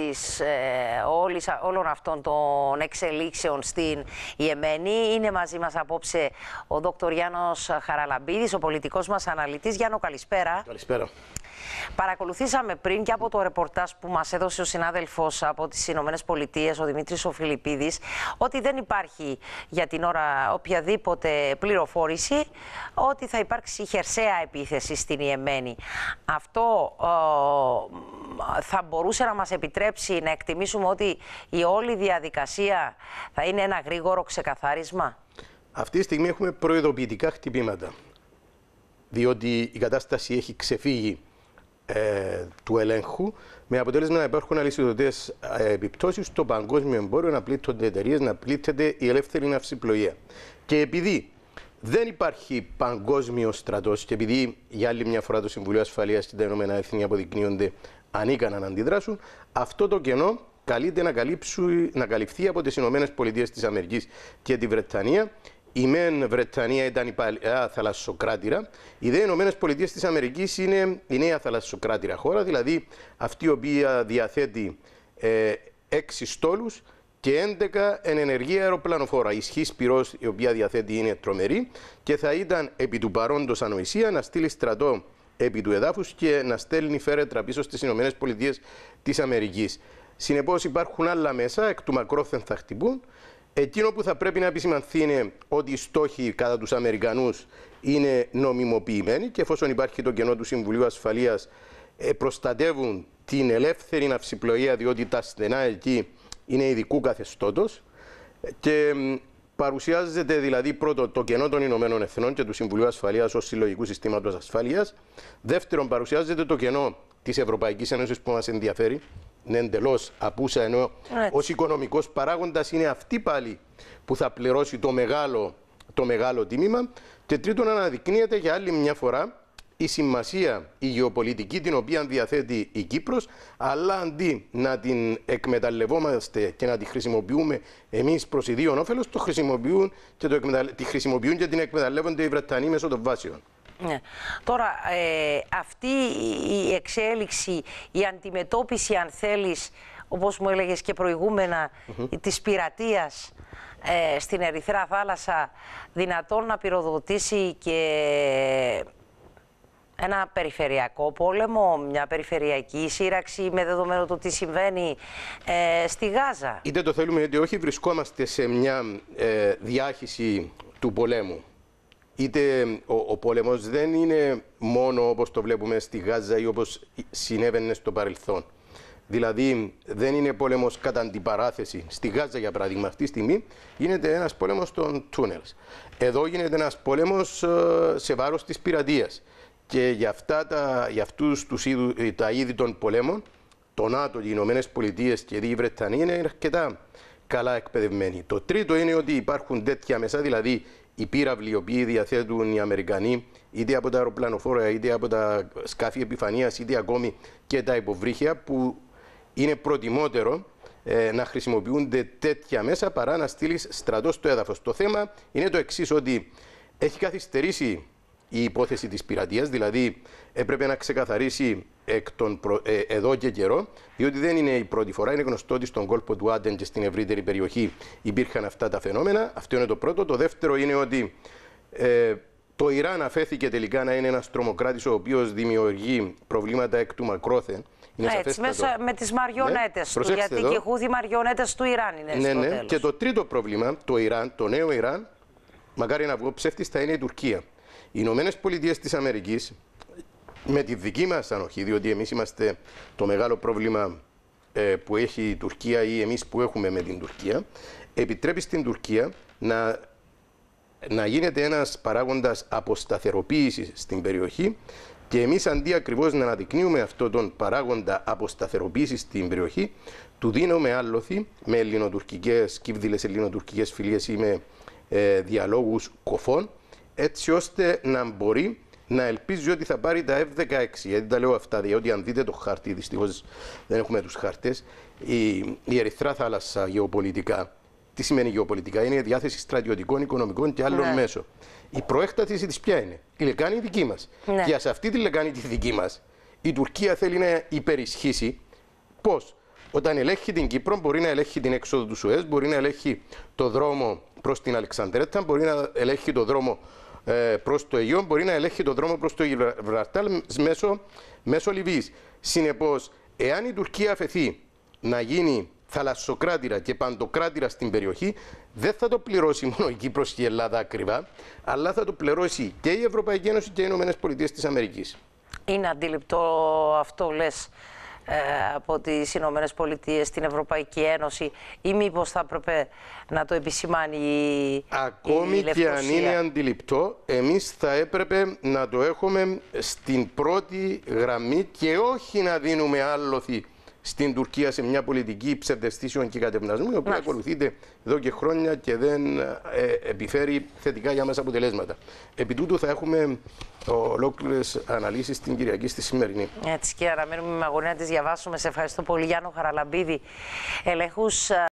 της, ε, όλης, όλων αυτών των εξελίξεων στην Ιεμένη. Είναι μαζί μας απόψε ο δόκτωρ Γιάννος Χαραλαμπίδης, ο πολιτικός μας αναλυτής. Γιάννο, καλησπέρα. Καλησπέρα. Παρακολουθήσαμε πριν και από το ρεπορτάζ που μας έδωσε ο συνάδελφος από τις Ηνωμένες Πολιτείες, ο Δημήτρης ο ότι δεν υπάρχει για την ώρα οποιαδήποτε πληροφόρηση ότι θα υπάρξει χερσαία επίθεση στην Ιεμένη. Αυτό θα μπορούσε να μας επιτρέψει να εκτιμήσουμε ότι η όλη διαδικασία θα είναι ένα γρήγορο ξεκαθάρισμα. Αυτή τη στιγμή έχουμε προειδοποιητικά χτυπήματα, διότι η κατάσταση έχει ξεφύγει ε, του ελέγχου με αποτέλεσμα να υπάρχουν αλυσιδωτές ε, επιπτώσεις στο παγκόσμιο εμπόριο, να πλήττονται εταιρείες, να πλήττεται η ελεύθερη ναυσιπλοεία. Και επειδή δεν υπάρχει παγκόσμιο στρατός και επειδή για άλλη μια φορά το Συμβουλίο Ασφαλείας και τα Ηνωμένα Έθνη αποδεικνύονται ανίκανα να αντιδράσουν, αυτό το κενό καλείται να, να καλυφθεί από τις ΗΠΑ και τη Βρετανία η μεν Βρετανία ήταν η παλιά θαλασσοκράτηρα. Οι δε Ηνωμένες Πολιτείες της Αμερικής είναι η νέα θαλασσοκράτηρα χώρα, δηλαδή αυτή η οποία διαθέτει ε, έξι στόλους και 11 εν ενεργεία αεροπλανοφόρα. Η ισχύς πυρός η οποία διαθέτει είναι τρομερή και θα ήταν επί του παρόντος ανοησία να στείλει στρατό επί του εδάφους και να στέλνει φέρετρα πίσω στις Πολιτείες της Αμερικής. Συνεπώς υπάρχουν άλλα μέσα εκ του μακρόθεν θα χτυπούν Εκείνο που θα πρέπει να επισημανθεί είναι ότι οι στόχοι κατά τους Αμερικανούς είναι νομιμοποιημένοι και εφόσον υπάρχει το κενό του Συμβουλίου Ασφαλείας ε, προστατεύουν την ελεύθερη ναυσιπλοεία διότι τα στενά εκεί είναι ειδικού καθεστώτος ε, και παρουσιάζεται δηλαδή πρώτο το κενό των Ηνωμένων Εθνών και του Συμβουλίου Ασφαλείας ως συλλογικού συστήματος ασφάλειας. Δεύτερον παρουσιάζεται το κενό της Ευρωπαϊκής Ένωσης που μας ενδιαφέρει είναι εντελώς απούσα, ενώ ως οικονομικός παράγοντας είναι αυτή πάλι που θα πληρώσει το μεγάλο, το μεγάλο τίμημα. Και τρίτον, αναδεικνύεται για άλλη μια φορά η σημασία, η γεωπολιτική την οποία διαθέτει η Κύπρος, αλλά αντί να την εκμεταλλευόμαστε και να τη χρησιμοποιούμε εμείς προς ιδίων όφελος, το χρησιμοποιούν το τη χρησιμοποιούν και την εκμεταλλεύονται οι Βρετανοί μέσω των βάσεων. Ναι. Τώρα, ε, αυτή η εξέλιξη, η αντιμετώπιση, αν θέλεις, όπως μου έλεγες και προηγούμενα, της πειρατείας ε, στην Ερυθρά Θάλασσα, δυνατόν να πυροδοτήσει και ένα περιφερειακό πόλεμο, μια περιφερειακή σύραξη με δεδομένο το τι συμβαίνει ε, στη Γάζα. Είτε το θέλουμε είτε όχι, βρισκόμαστε σε μια διάχυση του πολέμου είτε ο, ο πόλεμος δεν είναι μόνο όπως το βλέπουμε στη Γάζα ή όπως συνέβαινε στο παρελθόν. Δηλαδή δεν είναι πόλεμος κατά αντιπαράθεση. Στη Γάζα για παράδειγμα αυτή τη στιγμή γίνεται ένας πόλεμος των τούνελ. Εδώ γίνεται ένας πόλεμος ε, σε βάρος της πειρατείας. Και για, αυτά τα, για αυτούς τους είδου, ε, τα είδη των πολέμων, το ΝΑΤΟ, οι Ηνωμένες Πολιτείες και η Βρετανία είναι αρκετά καλά εκπαιδευμένοι. Το τρίτο είναι ότι υπάρχουν τέτοια μέσα, δηλαδή οι πύραυλοι οποίοι διαθέτουν οι Αμερικανοί, είτε από τα αεροπλανοφόρα, είτε από τα σκάφη επιφανείας, είτε ακόμη και τα υποβρύχια, που είναι προτιμότερο ε, να χρησιμοποιούνται τέτοια μέσα παρά να στείλεις στρατός στο έδαφος. Το θέμα είναι το εξής, ότι έχει καθυστερήσει η υπόθεση της πειρατείας, δηλαδή έπρεπε να ξεκαθαρίσει εκ των ε, εδώ και καιρό, διότι δεν είναι η πρώτη φορά. Είναι γνωστό ότι στον κόλπο του Άντεν και στην ευρύτερη περιοχή υπήρχαν αυτά τα φαινόμενα. Αυτό είναι το πρώτο. Το δεύτερο είναι ότι ε, το Ιράν αφέθηκε τελικά να είναι ένας τρομοκράτης ο οποίος δημιουργεί προβλήματα εκ του μακρόθεν. Είναι Έτσι, σαφέστατο. μέσα με τις μαριονέτες του. Γιατί εδώ. και χούδι μαριονέτες του Ιράν είναι ναι, στο ναι. Και το τρίτο πρόβλημα, το Ιράν, το νέο Ιράν, μακάρι να βγω ψεύτης, θα είναι η Τουρκία. Οι Ηνωμένες Πολιτείες της Αμερικής, με τη δική μας ανοχή, διότι εμείς είμαστε το μεγάλο πρόβλημα ε, που έχει η Τουρκία ή εμείς που έχουμε με την Τουρκία, επιτρέπει στην Τουρκία να, να γίνεται ένας παράγοντας αποσταθεροποίησης στην περιοχή. Και εμείς αντί ακριβώς να αναδεικνύουμε αυτόν τον παράγοντα αποσταθεροποίησης στην περιοχή, του δίνουμε άλοθη με ελληνοτουρκικές, κύβδηλε ελληνοτουρκικές φιλίες ή με ε, διαλόγους κοφών έτσι ώστε να μπορεί να ελπίζει ότι θα πάρει τα F-16. Γιατί τα λέω αυτά, διότι αν δείτε το χάρτη, δυστυχώς δεν έχουμε τους χάρτε, η, η Ερυθρά θάλασσα γεωπολιτικά. Τι σημαίνει γεωπολιτικά, είναι η διάθεση στρατιωτικών, οικονομικών και άλλων ναι. μέσων. Η προέκταση της ποια είναι, η λεκάνη δική μας. Ναι. Και σε αυτή τη λεκάνη τη δική μας, η Τουρκία θέλει να υπερισχύσει. Πώς, όταν ελέγχει την Κύπρο, μπορεί να ελέγχει την έξοδο του ΣΟΕΣ, μπορεί να ελέγχει το δρόμο προς την Αλεξανδρέτα, μπορεί να ελέγχει το δρόμο ε, προς το Αιγαίο μπορεί να ελέγχει τον δρόμο προς το Γιβραλτάρ μέσω, μέσω Λιβύης. Συνεπώς, εάν η Τουρκία αφαιθεί να γίνει θαλασσοκράτηρα και παντοκράτηρα στην περιοχή, δεν θα το πληρώσει μόνο η Κύπρος και η Ελλάδα ακριβά, αλλά θα το πληρώσει και η Ευρωπαϊκή Ένωση και οι Ηνωμένες Πολιτείες της Αμερικής. Είναι αντιληπτό αυτό, λες, ε, από τις Ηνωμένες Πολιτείες, στην Ευρωπαϊκή Ένωση ή μήπως θα έπρεπε να το επισημάνει η Ακόμη και αν είναι αντιληπτό, εμείς θα έπρεπε να το έχουμε στην πρώτη γραμμή και όχι να δίνουμε άλοθη στην Τουρκία σε μια πολιτική ψευδεστήσεων και κατευνασμού, η οποία ακολουθείται εδώ και χρόνια και δεν ε, επιφέρει θετικά για μέσα αποτελέσματα. Επί τούτου θα έχουμε ε, ολόκληρες αναλύσεις την Κυριακή στη σημερινή. Έτσι, και αναμένουμε με αγωνία να τις διαβάσουμε. Σε ευχαριστώ πολύ, Γιάννο Χαραλαμπίδη, ελεγχού. Ε,